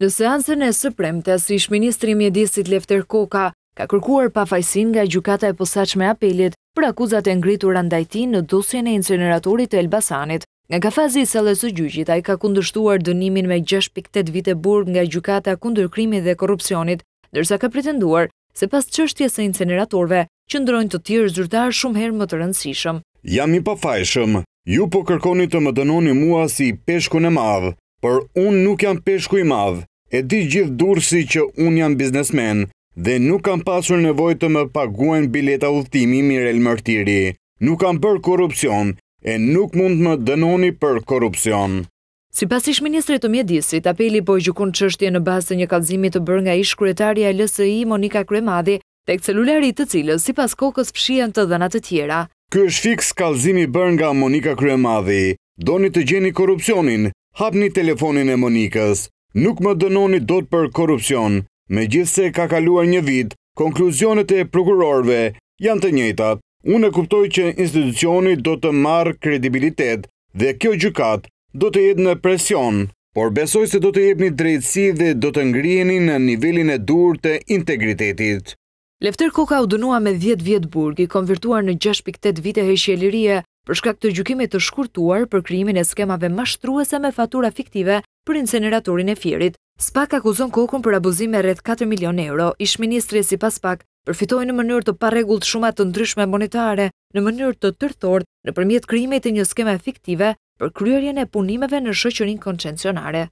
Në seansën e sëprem të asish Ministri Mjedisit Lefter Koka ka kërkuar pa fajsin nga gjukata e posaqme apelit për akuzat e ngritur andajti në dosjen e inceneratorit të Elbasanit. Nga ka fazi se lesë gjyqit, a i ka kundështuar dënimin me 6.8 vite burg nga gjukata kundër krimi dhe korupcionit, dërsa ka pretenduar se pas qështjes e inceneratorve që ndrojnë të tjërë zyrtar shumë her më të rëndësishëm. Jam i pa fajshëm, ju po kërkoni të më dënoni mua si peshku në madhë, për unë nuk jam peshku i madhë, E di gjithë durë si që unë janë biznesmen dhe nuk kam pasur nevoj të më paguen bileta ullëtimi Mirel Mërtiri. Nuk kam për korupcion e nuk mund më dënoni për korupcion. Si pas ish Ministre të Mjedisit, apeli po i gjukun qështje në basë një kalzimi të bërë nga ish kretarja e Monika Kremadhe tek ek celularit të cilës si pas kokës pëshien të dënat të tjera. Kjo është fix kalzimi bërë nga Monika Kremadhe. Doni të gjeni korupcionin, hapni telefonin e Monikës. Nuk më dënoni do të për korupcion, me gjithë se ka kaluar një vit, konkluzionet e prokurorve janë të njëtat. Unë e kuptoj që institucioni do të marë kredibilitet dhe kjo gjukat do të jetë në presion, por besoj se do të jetë një drejtësi dhe do të ngrieni në nivelin e dur të integritetit. Lefter Koka u dënua me 10 vjetë burg i konvertuar në 6.8 vite heshje lirie për shkak të gjukimit të shkurtuar për kryimin e skemave mashtruese me fatura fiktive për inceneratorin e firit. SPAK akuzon kokën për abuzime rreth 4 milion euro, ish ministri e si pas SPAK përfitoj në mënyrë të paregullt shumat të ndryshme monetare, në mënyrë të tërthort në përmjet kryimit e një skema efektive për kryerjen e punimeve në shëqërin koncensionare.